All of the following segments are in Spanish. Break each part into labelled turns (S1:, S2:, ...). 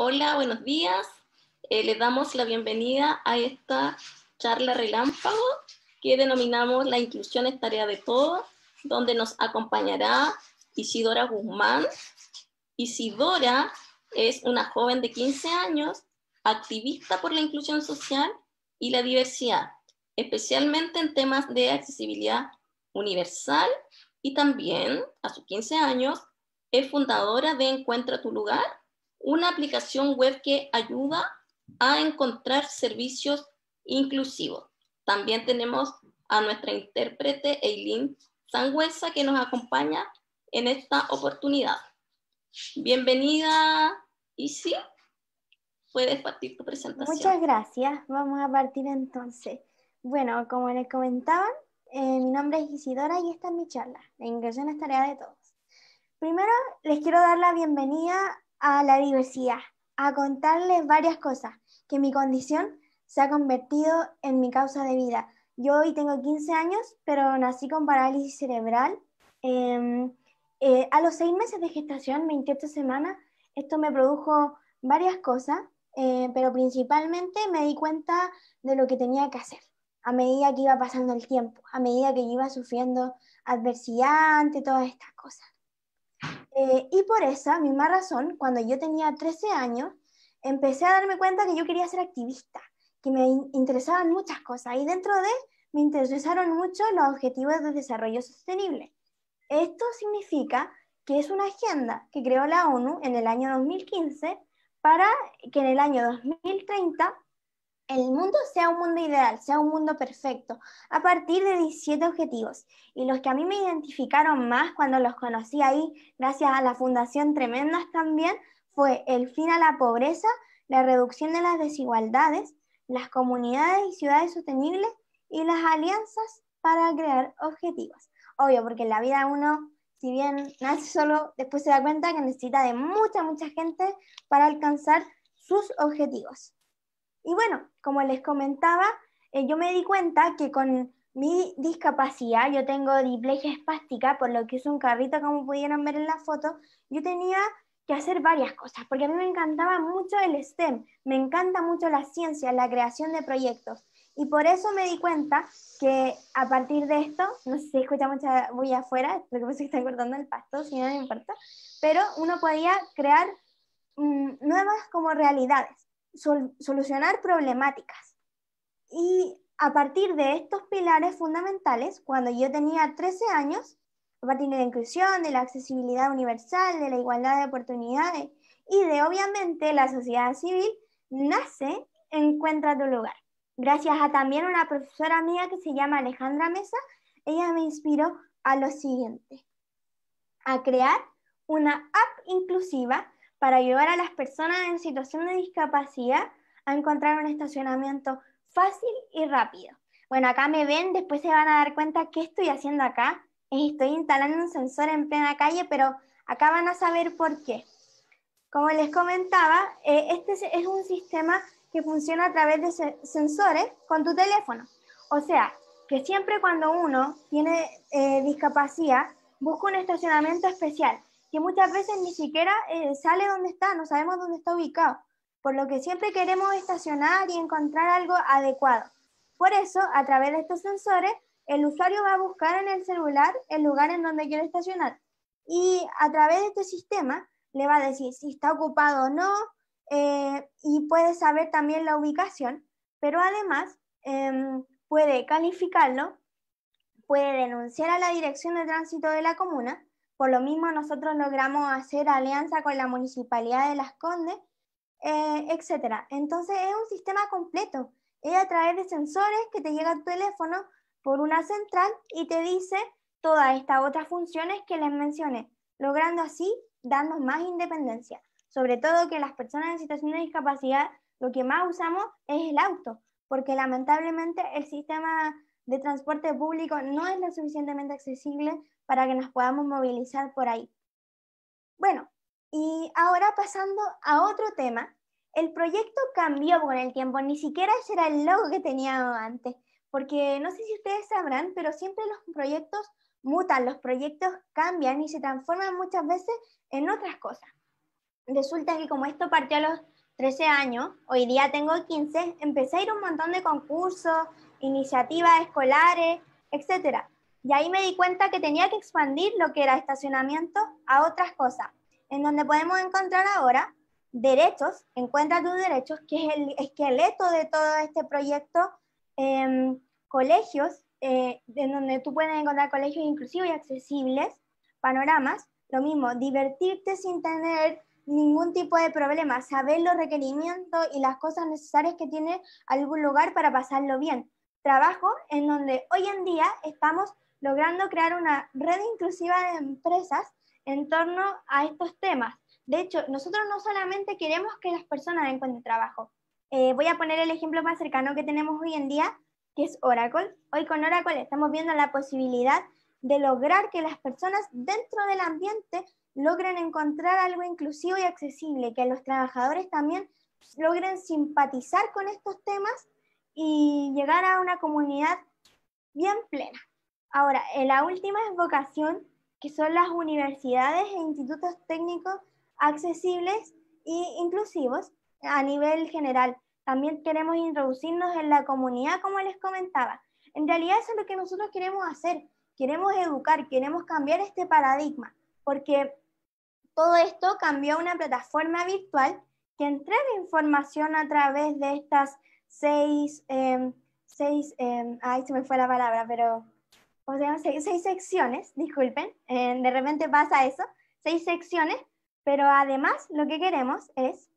S1: Hola, buenos días. Eh, les damos la bienvenida a esta charla relámpago que denominamos La inclusión es tarea de todos, donde nos acompañará Isidora Guzmán. Isidora es una joven de 15 años, activista por la inclusión social y la diversidad, especialmente en temas de accesibilidad universal y también, a sus 15 años, es fundadora de Encuentra tu lugar, una aplicación web que ayuda a encontrar servicios inclusivos. También tenemos a nuestra intérprete Eileen Sangüesa que nos acompaña en esta oportunidad. Bienvenida, Isi. Puedes partir tu presentación. Muchas
S2: gracias. Vamos a partir entonces. Bueno, como les comentaban, eh, mi nombre es Isidora y esta es mi charla, la inclusión es tarea de todos. Primero, les quiero dar la bienvenida a la diversidad, a contarles varias cosas, que mi condición se ha convertido en mi causa de vida. Yo hoy tengo 15 años, pero nací con parálisis cerebral. Em, eh, a los seis meses de gestación, 28 semanas, esto me produjo varias cosas, eh, pero principalmente me di cuenta de lo que tenía que hacer a medida que iba pasando el tiempo, a medida que iba sufriendo adversidad ante todas estas cosas. Eh, y por esa misma razón, cuando yo tenía 13 años, empecé a darme cuenta que yo quería ser activista, que me interesaban muchas cosas y dentro de me interesaron mucho los objetivos de desarrollo sostenible. Esto significa que es una agenda que creó la ONU en el año 2015 para que en el año 2030 el mundo sea un mundo ideal, sea un mundo perfecto, a partir de 17 objetivos. Y los que a mí me identificaron más cuando los conocí ahí, gracias a la Fundación Tremendas también, fue el fin a la pobreza, la reducción de las desigualdades, las comunidades y ciudades sostenibles y las alianzas para crear objetivos. Obvio, porque en la vida uno, si bien nace solo, después se da cuenta que necesita de mucha, mucha gente para alcanzar sus objetivos. Y bueno, como les comentaba, eh, yo me di cuenta que con mi discapacidad, yo tengo diplegia espástica, por lo que es un carrito, como pudieron ver en la foto, yo tenía que hacer varias cosas, porque a mí me encantaba mucho el STEM, me encanta mucho la ciencia, la creación de proyectos. Y por eso me di cuenta que a partir de esto, no sé si escucha mucha voy afuera, lo que se está cortando el pasto, si no me importa, pero uno podía crear mm, nuevas como realidades solucionar problemáticas. Y a partir de estos pilares fundamentales, cuando yo tenía 13 años, a partir de la inclusión, de la accesibilidad universal, de la igualdad de oportunidades y de obviamente la sociedad civil, nace Encuentra tu lugar. Gracias a también una profesora mía que se llama Alejandra Mesa, ella me inspiró a lo siguiente, a crear una app inclusiva para ayudar a las personas en situación de discapacidad a encontrar un estacionamiento fácil y rápido. Bueno, acá me ven, después se van a dar cuenta qué estoy haciendo acá. Eh, estoy instalando un sensor en plena calle, pero acá van a saber por qué. Como les comentaba, eh, este es un sistema que funciona a través de sensores con tu teléfono. O sea, que siempre cuando uno tiene eh, discapacidad, busca un estacionamiento especial, que muchas veces ni siquiera eh, sale donde está, no sabemos dónde está ubicado, por lo que siempre queremos estacionar y encontrar algo adecuado. Por eso, a través de estos sensores, el usuario va a buscar en el celular el lugar en donde quiere estacionar y a través de este sistema le va a decir si está ocupado o no eh, y puede saber también la ubicación, pero además em, puede calificarlo, puede denunciar a la dirección de tránsito de la comuna por lo mismo, nosotros logramos hacer alianza con la Municipalidad de Las Condes, eh, etc. Entonces, es un sistema completo. Es a través de sensores que te llega tu teléfono por una central y te dice todas estas otras funciones que les mencioné, logrando así darnos más independencia. Sobre todo que las personas en situación de discapacidad lo que más usamos es el auto, porque lamentablemente el sistema de transporte público no es lo suficientemente accesible para que nos podamos movilizar por ahí. Bueno, y ahora pasando a otro tema, el proyecto cambió con el tiempo, ni siquiera ese era el logo que tenía antes, porque no sé si ustedes sabrán, pero siempre los proyectos mutan, los proyectos cambian y se transforman muchas veces en otras cosas. Resulta que como esto partió a los 13 años, hoy día tengo 15, empecé a ir un montón de concursos, iniciativas escolares, etcétera, Y ahí me di cuenta que tenía que expandir lo que era estacionamiento a otras cosas, en donde podemos encontrar ahora derechos, encuentra tus derechos, que es el esqueleto de todo este proyecto, em, colegios, eh, en donde tú puedes encontrar colegios inclusivos y accesibles, panoramas, lo mismo, divertirte sin tener ningún tipo de problema, saber los requerimientos y las cosas necesarias que tiene algún lugar para pasarlo bien trabajo en donde hoy en día estamos logrando crear una red inclusiva de empresas en torno a estos temas. De hecho, nosotros no solamente queremos que las personas encuentren trabajo. Eh, voy a poner el ejemplo más cercano que tenemos hoy en día, que es Oracle. Hoy con Oracle estamos viendo la posibilidad de lograr que las personas dentro del ambiente logren encontrar algo inclusivo y accesible, que los trabajadores también logren simpatizar con estos temas y llegar a una comunidad bien plena. Ahora, la última es vocación, que son las universidades e institutos técnicos accesibles e inclusivos a nivel general. También queremos introducirnos en la comunidad, como les comentaba. En realidad eso es lo que nosotros queremos hacer. Queremos educar, queremos cambiar este paradigma, porque todo esto cambió a una plataforma virtual que entrega información a través de estas seis, em, seis em, ay, se me fue la palabra, pero, o Seis, secciones, disculpen, em, de repente pasa eso, seis secciones, pero además lo que queremos es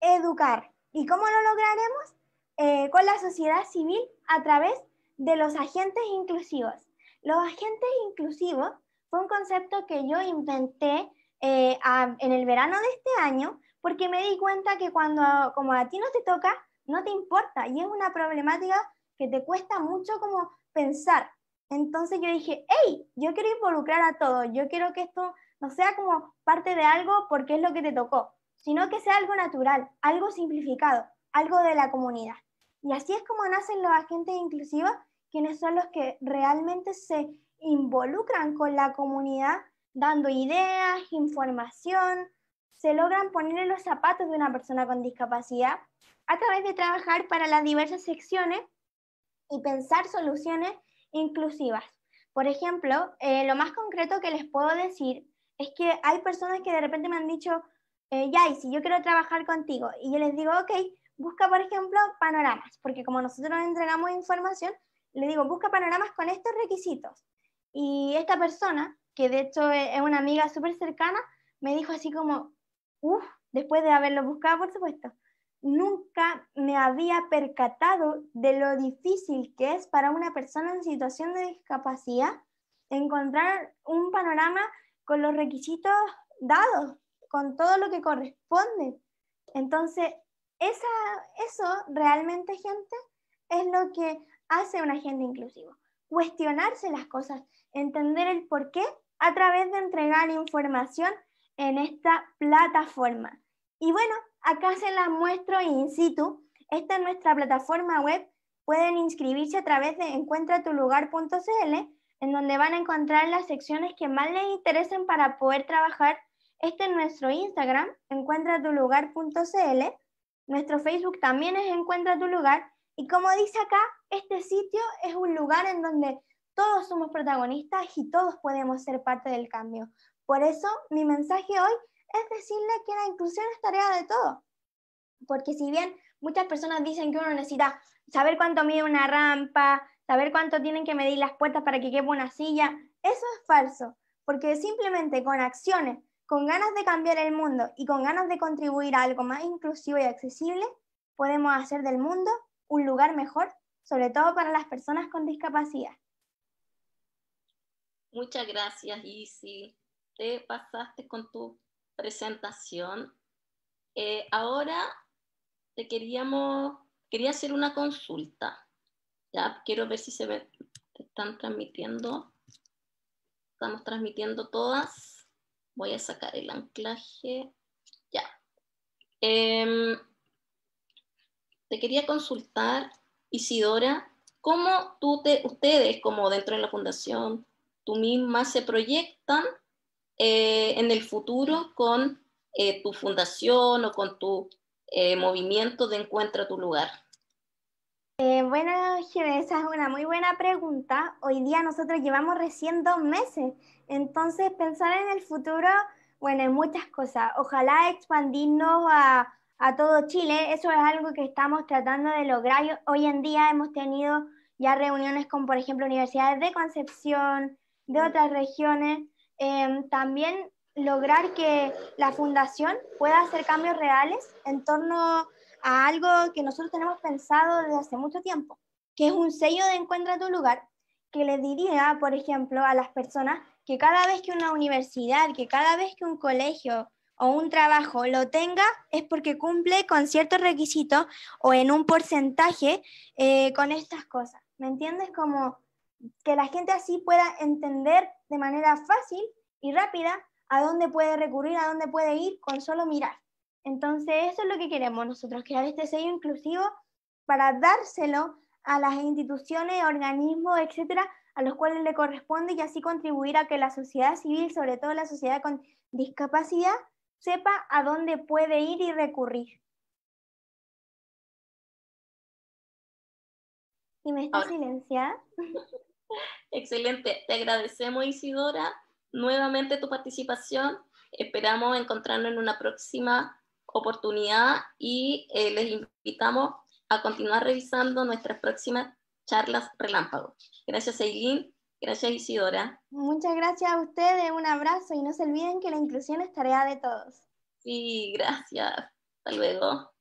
S2: educar. ¿Y cómo lo lograremos? Eh, con la sociedad civil a través de los agentes inclusivos. Los agentes inclusivos fue un concepto que yo inventé eh, en el verano de este año porque me di cuenta que cuando como a ti no te toca, no te importa y es una problemática que te cuesta mucho como pensar. Entonces yo dije, hey, yo quiero involucrar a todos, yo quiero que esto no sea como parte de algo porque es lo que te tocó, sino que sea algo natural, algo simplificado, algo de la comunidad. Y así es como nacen los agentes inclusivos, quienes son los que realmente se involucran con la comunidad, dando ideas, información, se logran poner en los zapatos de una persona con discapacidad a través de trabajar para las diversas secciones y pensar soluciones inclusivas. Por ejemplo, eh, lo más concreto que les puedo decir es que hay personas que de repente me han dicho, eh, ya, si yo quiero trabajar contigo, y yo les digo, ok, busca, por ejemplo, panoramas, porque como nosotros entregamos información, le digo, busca panoramas con estos requisitos. Y esta persona, que de hecho es una amiga súper cercana, me dijo así como, uff, después de haberlo buscado, por supuesto, nunca me había percatado de lo difícil que es para una persona en situación de discapacidad encontrar un panorama con los requisitos dados, con todo lo que corresponde. Entonces, eso realmente, gente, es lo que hace una agenda inclusiva. Cuestionarse las cosas, entender el por qué a través de entregar información en esta plataforma. Y bueno, acá se la muestro in situ. Esta es nuestra plataforma web. Pueden inscribirse a través de encuentratulugar.cl, en donde van a encontrar las secciones que más les interesen para poder trabajar. Este es nuestro Instagram, encuentratulugar.cl. Nuestro Facebook también es Encuentra tu lugar. Y como dice acá, este sitio es un lugar en donde todos somos protagonistas y todos podemos ser parte del cambio. Por eso, mi mensaje hoy es decirle que la inclusión es tarea de todo, Porque si bien muchas personas dicen que uno necesita saber cuánto mide una rampa, saber cuánto tienen que medir las puertas para que quepa una silla, eso es falso, porque simplemente con acciones, con ganas de cambiar el mundo y con ganas de contribuir a algo más inclusivo y accesible, podemos hacer del mundo un lugar mejor, sobre todo para las personas con discapacidad.
S1: Muchas gracias, Isi. Te pasaste con tu presentación. Eh, ahora te queríamos, quería hacer una consulta. ¿ya? Quiero ver si se ve están transmitiendo. Estamos transmitiendo todas. Voy a sacar el anclaje. Ya. Em, te quería consultar, Isidora, cómo tú te, ustedes, como dentro de la fundación, tú misma, se proyectan eh, en el futuro con eh, tu fundación o con tu eh, movimiento de Encuentro a tu lugar?
S2: bueno, esa es una muy buena pregunta. Hoy día nosotros llevamos recién dos meses, entonces pensar en el futuro, bueno, en muchas cosas. Ojalá expandirnos a todo Chile, eso es algo que estamos tratando de lograr. Hoy en día hemos tenido ya reuniones con, por ejemplo, universidades de Concepción, de mm. otras regiones, Em, también lograr que la fundación pueda hacer cambios reales en torno a algo que nosotros tenemos pensado desde hace mucho tiempo, que es un sello de encuentra tu lugar, que le diría, por ejemplo, a las personas que cada vez que una universidad, que cada vez que un colegio o un trabajo lo tenga, es porque cumple con ciertos requisitos o en un porcentaje eh, con estas cosas. ¿Me entiendes? Como que la gente así pueda entender de manera fácil y rápida a dónde puede recurrir, a dónde puede ir con solo mirar. Entonces, eso es lo que queremos nosotros, crear este sello inclusivo para dárselo a las instituciones, organismos, etcétera, a los cuales le corresponde y así contribuir a que la sociedad civil, sobre todo la sociedad con discapacidad, sepa a dónde puede ir y recurrir. ¿Y me está
S1: Excelente. Te agradecemos, Isidora, nuevamente tu participación. Esperamos encontrarnos en una próxima oportunidad y eh, les invitamos a continuar revisando nuestras próximas charlas relámpago. Gracias, Eileen. Gracias, Isidora. Muchas gracias a
S2: ustedes. Un abrazo y no se olviden que la inclusión es tarea de todos. Sí, gracias.
S1: Hasta luego.